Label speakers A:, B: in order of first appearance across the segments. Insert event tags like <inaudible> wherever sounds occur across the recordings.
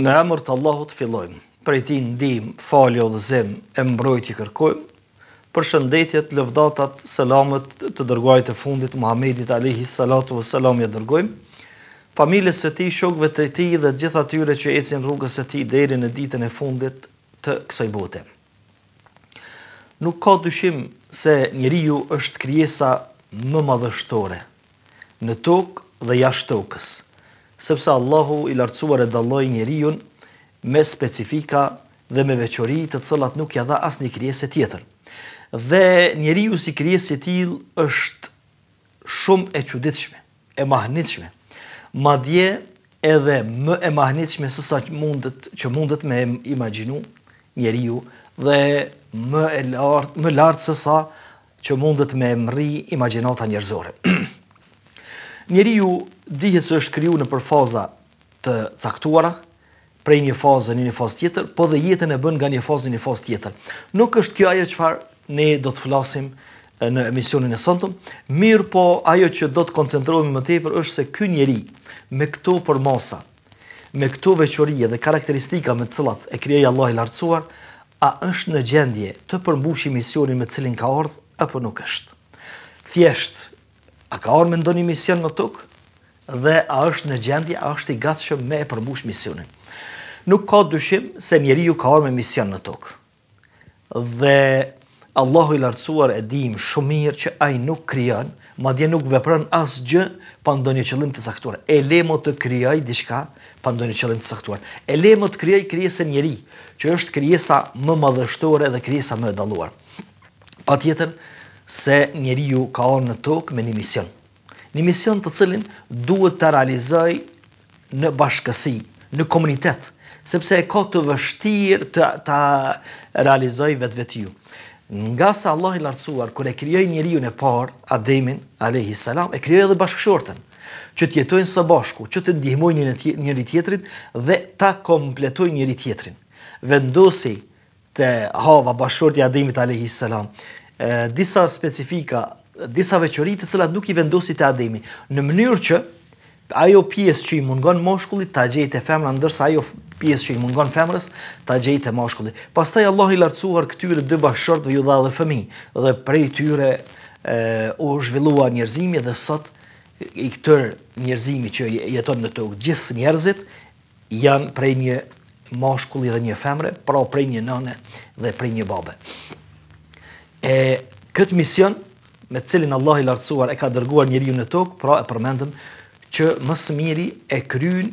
A: Në emër të Allahut fillojmë, prej ti ndim, fali dhe zem, e mbrojt i kërkojmë, për shëndetjet, lëvdatat, selamet të dërguajt e fundit, Muhammedit Alehi Salatu vesselam Salam e dërgojmë, familës e ti, shokve të ti dhe gjitha tyre që ecin rrugës e ti deri në ditën e fundit të kësaj bote. Nuk ka dyshim se njëriju është krijesa më madhështore, në tokë dhe jashtë tokës sepse Allahu i lartësuar e dalloj njerijun me specifika dhe me veqori të cëllat nuk ja dha as një kryese tjetër. Dhe njeriju si kryese tjil është shumë e quditshme, e mahnitshme. Madje edhe më e mahnitshme sësa që mundet, që mundet me imaginu njeriju dhe më, e lart, më lartë sësa që mundet me mëri imaginata njerëzore. <clears throat> njeriju dihet se është kriju në përfaza të caktuara, prej një fazë në një fazë tjetër, po dhe jetën e bën nga një fazë në një fazë tjetër. Nuk është kjo ajo qëfar ne do të flasim në emisionin e sotëm, mirë po ajo që do të koncentrohemi më tepër është se ky njeri me këto përmasa, me këto veçorie dhe karakteristika me të cilat e krijoi Allah i lartësuar, a është në gjendje të përmbushë misionin me cilin ka ardhur apo nuk është. Thjesht, a ka ardhur me ndonjë mision në dhe a është në gjendje, a është i gatshëm me e përmbush misionin. Nuk ka dyshim se njeri ju ka orë me mision në tokë. Dhe Allahu i lartësuar e dijmë shumë mirë që ai nuk krijon, madje nuk vepron asgjë pa ndonjë qëllim të caktuar. E le të krijoj diçka pa ndonjë qëllim të caktuar. E le të krijoj krijesën njeri, që është krijesa më madhështore dhe krijesa më e dalluar. Patjetër se njeriu ka orë në tokë me një mision një mision të cilin duhet të realizoj në bashkësi, në komunitet, sepse e ka të vështirë të, realizoj vetë vetë ju. Nga sa Allah i lartësuar, kër e kryoj njëri ju në parë, Ademin, Alehi Salam, e kryoj edhe bashkëshorten, që të jetojnë së bashku, që të ndihmoj njëri tjetrit dhe ta kompletoj njëri tjetrin. Vendosi të hava bashkëshorti Ademit, Alehi Salam, disa specifika disa veqërit të cilat nuk i vendosit e ademi, në mënyrë që ajo pjesë që i mungon moshkullit ta gjejtë femra ndërsa ajo pjesë që i mungon femrës ta gjejtë moshkullit. Pastaj Allah i lartësuar këtyre dy dhe ju dha edhe fëmijë dhe prej tyre e, u zhvillua njerëzimi dhe sot i këtër njerëzimi që jeton në tokë gjithë njerëzit janë prej një moshkulli dhe një femre, pra prej një nëne dhe prej një babë. E, këtë mision, me cilin Allah i lartësuar e ka dërguar njëri në tokë, pra e përmendëm që më së miri e kryin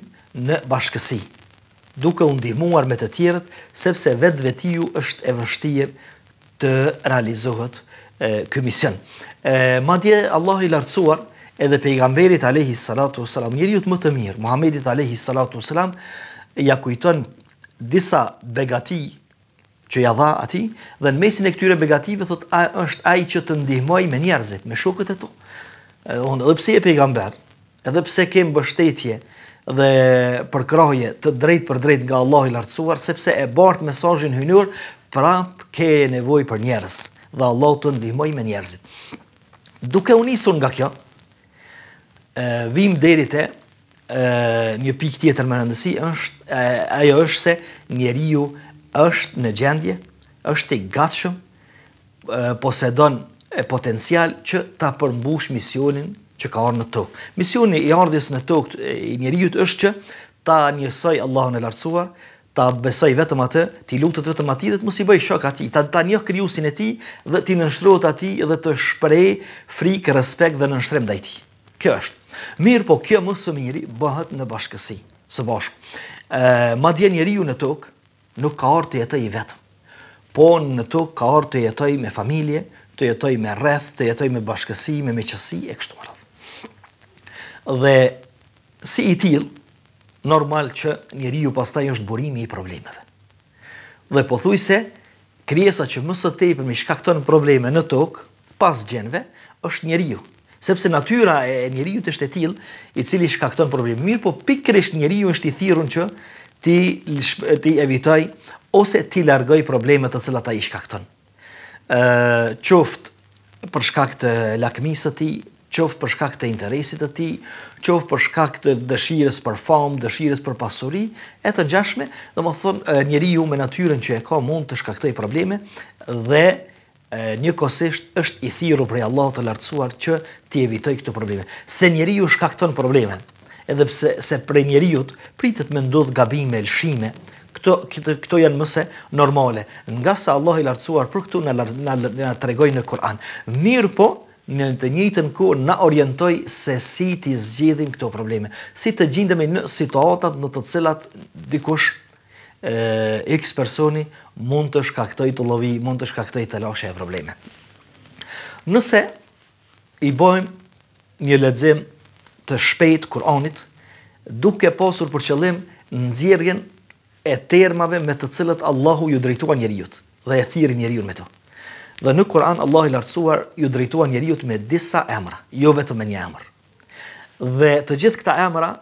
A: në bashkësi, duke undihmuar me të tjerët, sepse vetë vetiju është e vështirë të realizohet këmision. Ma dje, Allah i lartësuar edhe pejgamberit Alehi Salatu Salam, njëri ju të më të mirë, Muhammedit Alehi Salatu Salam, ja kujton disa begati, që ja dha ati, dhe në mesin e këtyre begative, thot, ai është ai që të ndihmoj me njerëzit, me shokët e tu. Edhe, edhe pse e pejgamber, edhe pse kem bështetje dhe përkraje të drejt për drejt nga Allah i lartësuar, sepse e bartë mesajin hynur, prap ke nevoj për njerëz, dhe Allah të ndihmoj me njerëzit. Duke unisun nga kjo, e, vim derit e, një pik tjetër më rëndësi, është, e, ajo është se njeri ju është në gjendje, është i gatshëm, posedon e potencial që ta përmbush misionin që ka orë në tokë. Misioni i ardhjes në tokë i njerijut është që ta njësoj Allahun e lartësuar, ta besoj vetëm atë, ti lutët vetëm ati dhe të mësi bëj shok ati, ta, ta njëhë kryusin e ti dhe ti nënshtrot ati dhe të shprej frikë, respekt dhe nënshrem dhe ti. Kjo është. Mirë po kjo mësë miri bëhet në bashkësi, së bashku. ma dje në tokë, nuk ka orë të jetoj i vetëm. Po në tokë ka orë të jetoj me familje, të jetoj me rreth, të jetoj me bashkësi, me miqësi e kështu me radhë. Dhe si i till, normal që njeriu pastaj është burimi i problemeve. Dhe pothuajse krijesa që më së tepër më shkakton probleme në tokë, pas gjenve është njeriu. Sepse natyra e njeriu është e tillë i cili shkakton probleme. Mirë, po pikërisht njeriu është i thirrur që ti, ti evitoj, ose ti largoj problemet të cilat a i shkakton. Qoftë për shkak të lakmisë ti, qoftë për shkak të interesit të ti, qoftë për shkak të dëshirës për famë, dëshirës për pasuri, e të gjashme, dhe më njeri ju me natyren që e ka mund të shkaktoj probleme, dhe një kosisht është i thiru prej Allah të lartësuar që ti evitoj këto probleme. Se njeri ju shkakton probleme, edhe pse se prej njeriu pritet me ndodh gabime elshime këto këto janë mëse normale nga sa Allah i lartësuar për këtu na na tregoi në Kur'an mirë po në të njëjtën kohë na orientoi se si ti zgjidhim këto probleme si të gjendemi në situatat në të cilat dikush e x personi mund të shkaktoj të llovi mund të shkaktoj të lëshë probleme nëse i bëjmë një lexim të shpejt Kur'anit, duke pasur për qëllim nxjerrjen e termave me të cilët Allahu ju drejtuan njeriu dhe e thirrin njeriu me to. Dhe në Kur'an Allahu i lartësuar ju drejtuan njeriu me disa emra, jo vetëm me një emër. Dhe të gjithë këta emra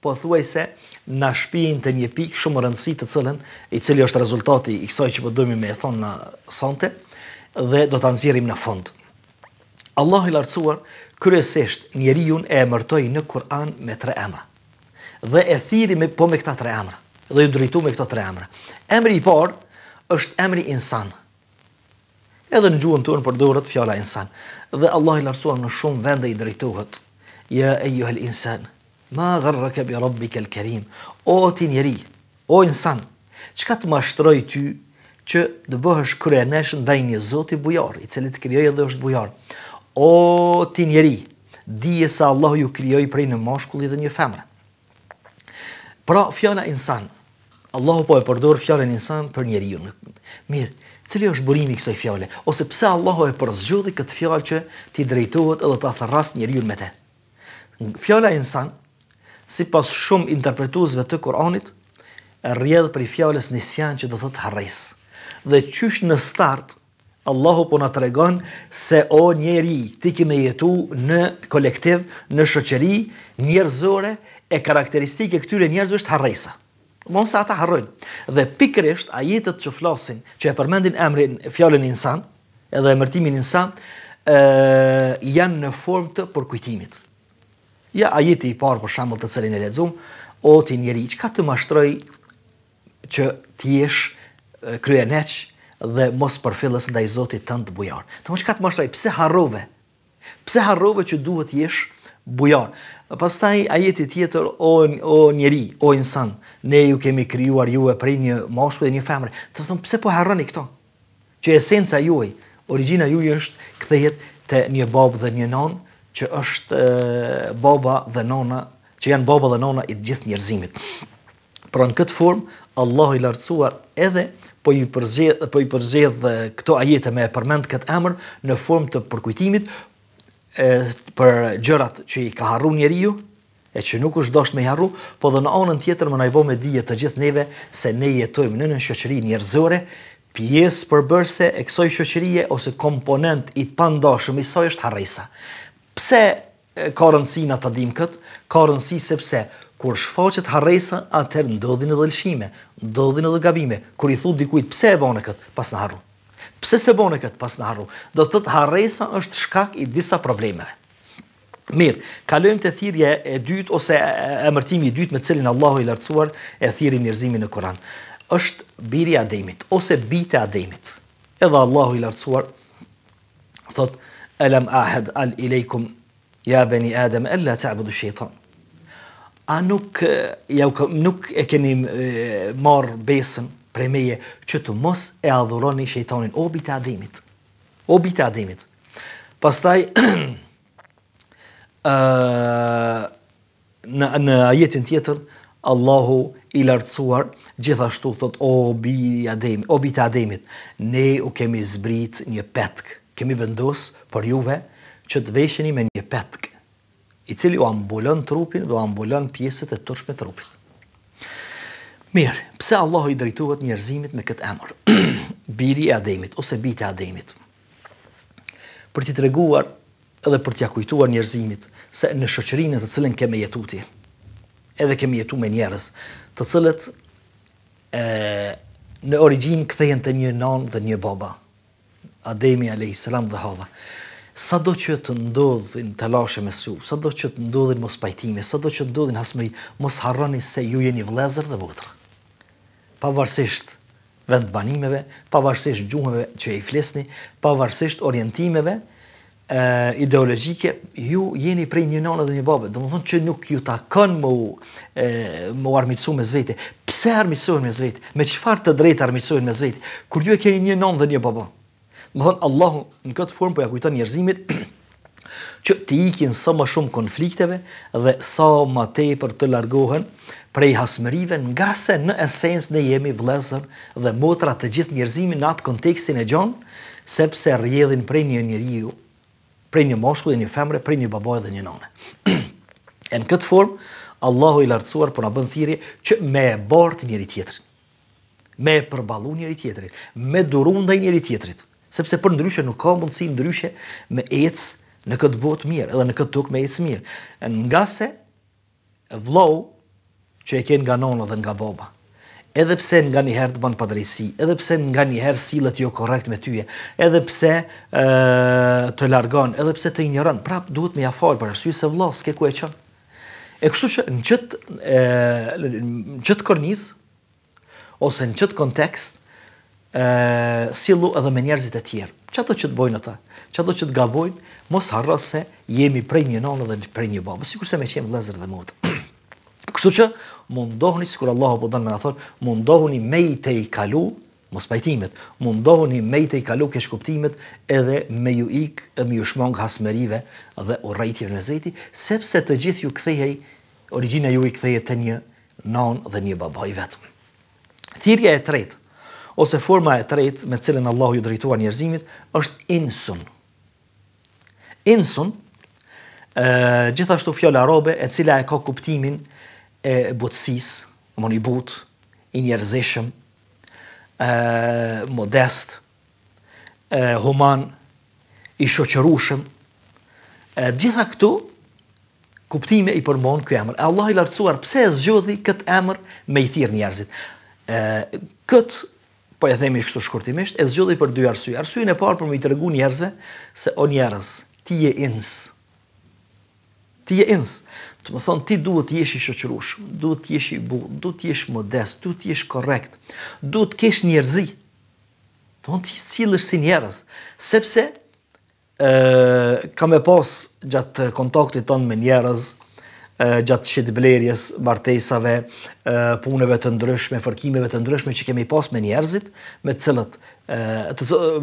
A: po thuaj se na shpijin te një pikë shumë e rëndësishme të cilën i cili është rezultati i kësaj që po dëmi me e thonë na sonte dhe do ta nxjerrim në fund. Allah i lartësuar kryesisht njeriu e emërtoi në Kur'an me tre emra. Dhe e thiri me po me këta tre emra, dhe i drejtuam me këto tre emra. Emri i parë është emri Insan. Edhe në gjuhën tonë përdoret fjala Insan. Dhe Allah i lartësuar në shumë vende i drejtohet ja e al-insan ma gharraka bi rabbika al-karim o ti njeri o insan çka të mashtroi ty që të bëhesh kryenesh ndaj një zoti bujor i cili të krijoi dhe është bujor o ti njeri, dije se Allah ju krijoj prej në moshkulli dhe një femre. Pra, fjala insan, Allahu po e përdor fjallën insan për njeri ju. Mirë, cili është burimi kësoj fjale? Ose pse Allahu e përzgjodhi këtë fjale që ti drejtohet edhe të atharras njeri ju me te? Fjala insan, si pas shumë interpretuzve të Koranit, rrjedhë për i fjallës nisjan që do të të harrejsë. Dhe qysh në startë, Allahu po na tregon se o njeri, ti që më jetu në kolektiv, në shoqëri njerëzore e karakteristike këtyre njerëzve është harresa. Mos ata harrojnë. Dhe pikërisht ajetët që flasin, që e përmendin emrin, fjalën insan, edhe emërtimin insan, ë janë në formë të përkujtimit. Ja ajeti i parë për shembull të cilin e lexuam, o ti njeri, çka të mashtroj që ti jesh kryenësh dhe mos përfillës ndaj Zotit tënd të bujar. Të mos ka të mëshroj pse harrove. Pse harrove që duhet jesh bujar. Pastaj ajeti tjetër o o njeri, o insan, ne ju kemi krijuar ju e prej një moshkull dhe një femre. Të thon pse po harroni këto? Që esenca juaj, origjina juaj është kthehet te një babë dhe një nonë që është boba baba dhe nona, që janë baba dhe nona i të gjithë njerëzimit. Pra në këtë formë, Allahu i lartësuar edhe po i përzjedh po i përzjedh këto ajete me përmend këtë emër në formë të përkujtimit e, për gjërat që i ka harruar njeriu e që nuk është dosht me jarru, po dhe në anën tjetër më najvo me dhije të gjithë neve se ne jetojmë në në shëqëri njerëzore, pjesë përbërse e kësoj shëqërije ose komponent i pandashëm i soj është harrejsa. Pse ka rëndësi në të dim këtë? Ka rëndësi sepse kur shfaqet harresa, atëherë ndodhin edhe lëshime, ndodhin edhe gabime. Kur i thu dikujt pse e bën kët, pas na harru. Pse se bën kët, pas na harru. Do të thot harresa është shkak i disa problemeve. Mirë, kalojmë te thirrja e dytë ose emërtimi i dytë me cilin Allahu i lartësuar e thirr njerëzimin në Kur'an. Është biri i Ademit ose bita e Ademit. Edhe Allahu i lartësuar thot alam ahad al ileikum ja bani adam alla ta'budu shaytan a nuk, nuk e keni marë besën prej meje që të mos e adhuroni shejtonin, o bita adimit, o bita adimit. Pastaj, <clears throat> në, në jetin tjetër, Allahu i lartësuar gjithashtu thot o bi ademit, o bi ademit, ne u kemi zbrit një petk, kemi vendos për juve që të veshëni me një petk i cili u ambullon trupin dhe u ambullon pjesët e tërshme trupit. Mirë, pse Allahu i drejtuat njerëzimit me këtë emër? <clears throat> Biri e ademit, ose bita e ademit. Për t'i treguar edhe për t'ja kujtuar njerëzimit se në shëqërinë të cilën keme jetu ti, edhe keme jetu me njerëz, të cilët e, në origin këthejen të një nan dhe një baba, Ademi a.s. dhe hava sa do që të ndodhin të lashe me su, sa do që të ndodhin mos pajtime, sa do që të ndodhin hasmërit, mos harroni se ju jeni vlezër dhe vëtër. Pa varsisht vend banimeve, pa varsisht gjumëve që e i flesni, pa varsisht orientimeve ideologike, ju jeni prej një nanë dhe një babë, do më thonë që nuk ju ta kënë më armitsu me zvete. Pse armitsuën me zvete? Me qëfar të drejtë armitsuën me zvete? Kur ju e keni një nanë dhe një babë, Më thonë, Allahu në këtë formë po ja kujton njerëzimit <clears throat> që të ikin sa më shumë konflikteve dhe sa më për të largohen prej hasmërive nga se në esens ne jemi vlezër dhe motra të gjithë njerëzimi në atë kontekstin e gjonë, sepse rjedhin prej një njeriju, prej një moshku dhe një femre, prej një baboj dhe një nane. e <clears throat> në këtë formë, Allahu i lartësuar për po në bënë thiri që me e bartë njeri tjetërin, me e përbalu njeri tjetërin, me durun dhe njeri tjetërit sepse për ndryshe nuk ka mundësi ndryshe me ecë në këtë botë mirë, edhe në këtë tokë me ecë mirë. Nga se vlau që e kënë nga nonë dhe nga baba, edhe pse nga një herë të banë padrejsi, edhe pse nga një herë silët jo korekt me tyje, edhe pse e, të largon, edhe pse të injëron, prapë duhet me ja falë për rësujë se vlau, s'ke ku e qënë. E kështu që në qëtë, në qëtë korniz, ose në qëtë kontekst, e, silu edhe me njerëzit e tjerë. Që që të bojnë ata, që që të gabojnë, mos harro se jemi prej një nonë dhe prej një babë, si kurse me qemë lezër dhe mutë. <clears throat> Kështu që mundohuni, si kur Allah po dënë me në thonë, mundohuni me i te i kalu, mos pajtimet, mundohuni me i te i kalu keshkuptimet edhe me ju ik, me ju shmong hasmerive dhe u rajtjeve në zeti, sepse të gjithë ju kthejej, origina ju i kthejej të një nonë dhe një babaj vetëm. Thirja e tretë, ose forma e tretë me cilën Allahu ju drejtuar njerëzimit, është insun. Insun, e, gjithashtu fjallë arabe e cila e ka kuptimin e butësis, mon but, i njerëzishëm, e, modest, e, human, i shoqërushëm, e, gjitha këtu, kuptime i përmonë këj emër. Allahu Allah i lartësuar, pse e zgjodhi këtë emër me i thirë njerëzit? E, këtë po e themi kështu shkurtimisht, e zgjodhi për dy arsuj. Arsujn e parë për me i të regu njerëzve, se o njerëz, ti je ins. Ti je ins. Të më thonë, ti duhet të jeshi shëqërush, duhet të jeshi bu, duhet të jeshi modest, duhet të jeshi korekt, duhet të kesh njerëzi. Të më thonë, ti cilësht si njerëz. Sepse, kam e pas gjatë kontaktit tonë me njerëz, gjatë shqit blerjes, martesave, punëve të ndryshme, fërkimeve të ndryshme që kemi pas me njerëzit, me cilët,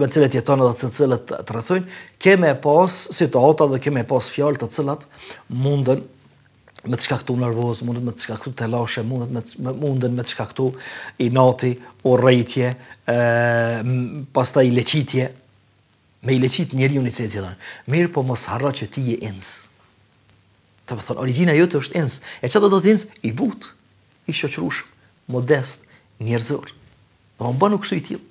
A: me cilët jetonë dhe të cilët të rëthojnë, keme pas situata dhe keme pas fjallë të cilat mundën me të shkaktu nërvoz, mundën me të shkaktu të lashe, mundën me të shkaktu i nati, o rejtje, pas i leqitje, me i leqit njeri unicet jetonë. Mirë po mos harra që ti je insë. Të më thonë, jote është ens. E që do të ens? I but, i shëqrush, modest, njerëzor. Në më bënë nuk i tjilë.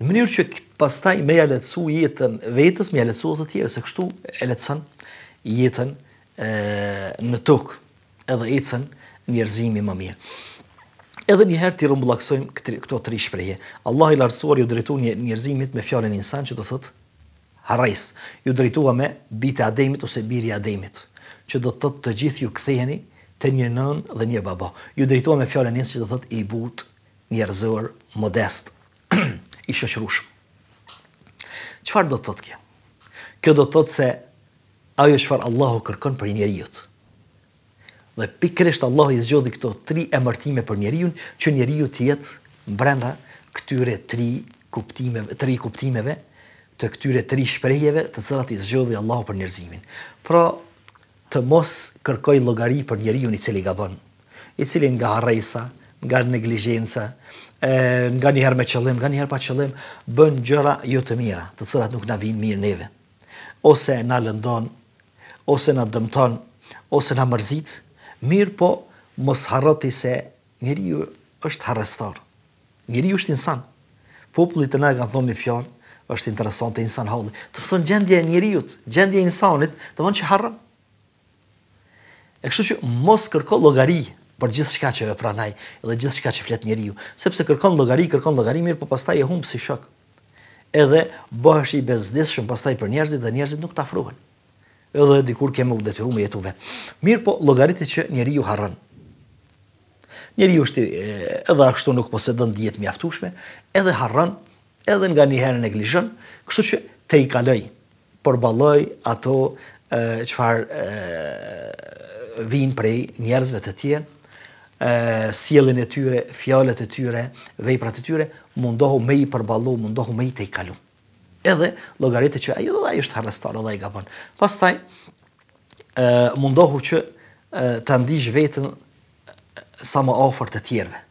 A: Në mënyrë që pas taj me ja letësu jetën vetës, me ja letësu ose tjere, se kështu e letësan jetën në tokë edhe jetësan njerëzimi më mirë. Edhe njëherë të i rëmbullaksojmë këto tri shprehje. Allah i larësuar ju drejtu një njerëzimit me fjallin insan që do thëtë harajs, Ju drejtuva me bitë ademit ose biri i që do të të gjithë ju ktheheni te një nën dhe një baba. Ju drejtohem me fjalën nis që do thotë i but, njerëzor, modest, <clears throat> i shoqërush. Çfarë do të thotë kjo? Kjo do të thotë se ajo është çfarë Allahu kërkon për njeriu. Dhe pikërisht Allahu i zgjodhi këto tre emërtime për njeriu që njeriu të jetë brenda këtyre tre kuptimeve, tre kuptimeve të këtyre tre shprehjeve të cilat i zgjodhi Allahu për njerëzimin. Pra, të mos kërkoj llogari për njeriu i cili gabon, i cili nga harresa, nga neglizhenca, nga një herë me qëllim, nga një herë pa qëllim bën gjëra jo të mira, të cilat nuk na vijnë mirë neve. Ose na lëndon, ose na dëmton, ose na mërzit, mirë po mos harroti se njeriu është harrestor. Njeriu është insan. Populli të na e kanë thonë një fjalë, është interesante insan holli. të thonë gjendja e njeriu, gjendja e insanit, domthonjë harron E kështu që mos kërko llogari për gjithë shka që vepranaj dhe gjithë shka që flet njeriu, sepse kërkon llogari, kërkon llogari mirë, po pastaj e humb si shok. Edhe bëhesh i bezdisshëm pastaj për njerëzit dhe njerëzit nuk ta afrohen. Edhe dikur kemë u detyruar me jetu vet. Mirë, po llogaritë që njeriu harron. Njeriu është edhe ashtu nuk posedon dietë mjaftueshme, edhe harron, edhe nganjëherë neglizhon, kështu që te i kaloj, përballoj ato çfarë vinë prej njerëzve të tjerë, sielin e tyre, fjallet e tyre, dhe e pra të tyre, mundohu me i përballu, mundohu me i te i kalu. Edhe logaritë që ajo dhe ajo është harrestar, dhe ajo i gabon. Pas taj, mundohu që të ndish vetën sa më ofër të tjerve.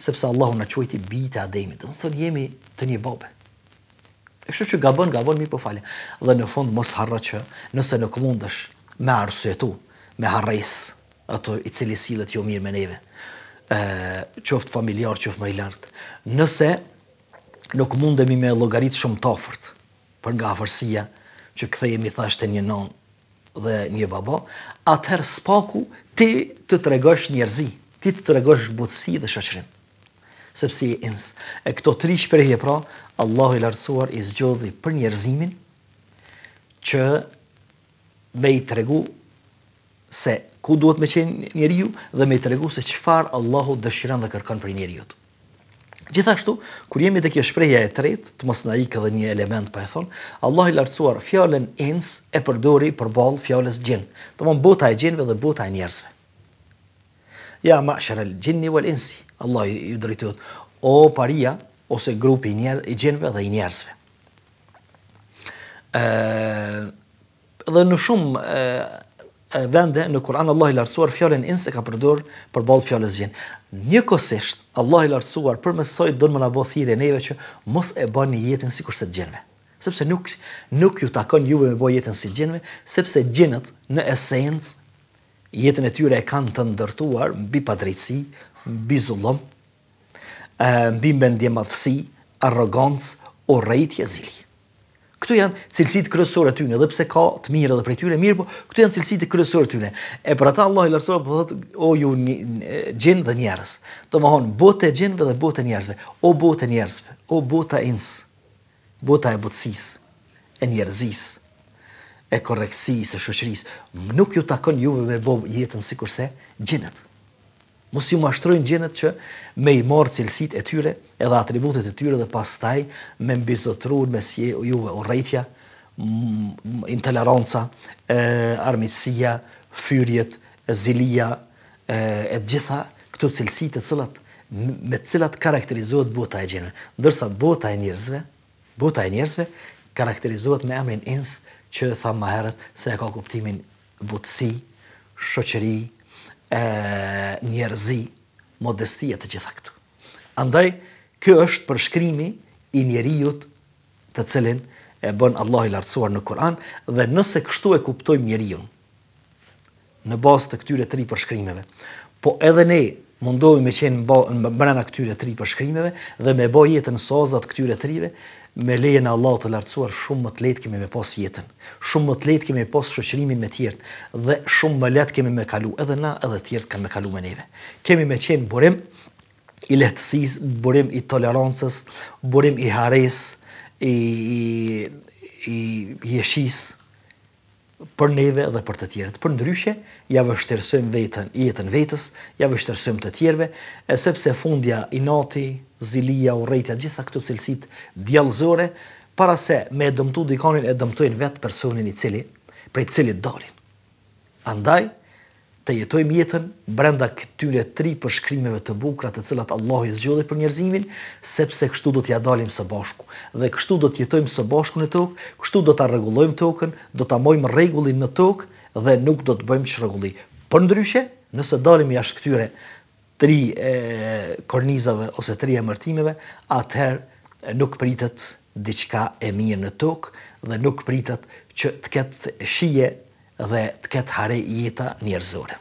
A: Sepse Allahu në qojti bitë e demit. Dhe më thënë jemi të një bobe. E kështë që gabon, gabon, mi po falje. Dhe në fund, mos harra që nëse nuk mundësh me arsuetu, me harres ato i cili sillet jo mirë me neve. ë familjarë, familjar më i lart. Nëse nuk mundemi me llogarit shumë të ofert për nga afërsia që kthehemi thashtë te një nonë dhe një baba, atëherë spaku ti të tregosh njerëzi, ti të tregosh butësi dhe shoqërim. Sepse e e këto tri shprehje pra, Allahu i lartësuar i zgjodhi për njerëzimin që me i tregu se ku duhet me qenë njeriu dhe me tregu se qëfar Allahu dëshiran dhe kërkan për njeriut. Gjithashtu, kur jemi të kjo shpreja e tretë, të mos në ikë një element për e thonë, Allah i lartësuar fjallën ins e përdori për balë fjallës gjinë, të mon bota e gjinëve dhe bota e njerësve. Ja, ma shërel, gjinëni vel insi, Allah i, i drejtuat, o paria, ose grupi i, njer, gjinëve dhe i njerësve. dhe në shumë vende në Kur'an Allah i lartësuar fjalën ins e ka përdorur për ball fjalës jin. kosisht Allah i lartësuar përmesoj don më na bë thirrje neve që mos e bani jetën sikur se gjenve sepse nuk nuk ju takon juve me bëj jetën si gjenve, sepse gjenët në esencë jetën e tyre e kanë të ndërtuar mbi padrejtësi, mbi zullom, mbi mendje madhësi, arrogancë, urrejtje zili. Këtu janë cilësit kërësore t'yne, dhe pse ka të mirë dhe prej t'yre mirë, po këtu janë cilësit kërësore t'yne. E për ata Allah i lartësore për po dhëtë, o ju gjenë dhe njerës, të më honë, e gjenëve dhe bote e njerësve, o bota e njerësve, o bota e insë, bota e botësis, e njerëzis, e koreksis, e shëqëris, nuk ju takon juve me bom jetën si kurse gjenëtë. Mos i mashtrojnë gjenet që me i marë cilësit e tyre edhe atributet e tyre dhe pas taj me mbizotruun me si juve o rejtja, intoleranca, armitsia, fyrjet, zilia, e gjitha këtu cilësit e cilat me cilat karakterizohet bota e gjenet. Ndërsa bota e njerëzve, bota e njerëzve karakterizohet me emrin ens që tha maherët se e ka kuptimin butësi, shoqëri, njerëzi, modestia të gjitha këtu. Andaj, kjo është përshkrimi i njerijut të cilin e bën Allah i lartësuar në Kur'an, dhe nëse kështu e kuptojmë njerijun, në bazë të këtyre tri përshkrimeve, po edhe ne mundohemi me qenë në brana këtyre tri përshkrimeve dhe me bo jetën sozat këtyre trive, me lejen e Allahut të lartësuar shumë më të lehtë kemi me pas jetën, shumë më të lehtë kemi me pas shëqërimin me të dhe shumë më lehtë kemi me kalu edhe na edhe të kanë me kalu me neve. Kemi me qenë burim i lehtësisë, burim i tolerancës, burim i hares, i i, i jeshisë, për neve dhe për të tjerët. Për ndryshe, ja vështërësëm vetën, jetën vetës, ja vështërësëm të tjerëve, e sepse fundja i nati, zilia, u rejtja, gjitha këtu cilësit djelëzore, para se me e dëmtu dikonin e dëmtuin vetë personin i cili, prej cili dolin. Andaj, të jetojmë jetën brenda këtyre tri përshkrimeve të bukura të cilat Allahu i zgjodhi për njerëzimin, sepse kështu do t'ja dalim së bashku. Dhe kështu do të jetojmë së bashku në tokë, kështu do ta rregullojmë tokën, do ta mbajmë rregullin në tokë dhe nuk do të bëjmë çrregulli. Përndryshe, nëse dalim jashtë këtyre tri e, kornizave ose tri emërtimeve, atëherë nuk pritet diçka e mirë në tokë dhe nuk pritet që të ketë shije dhe të ketë hare jeta njerëzore.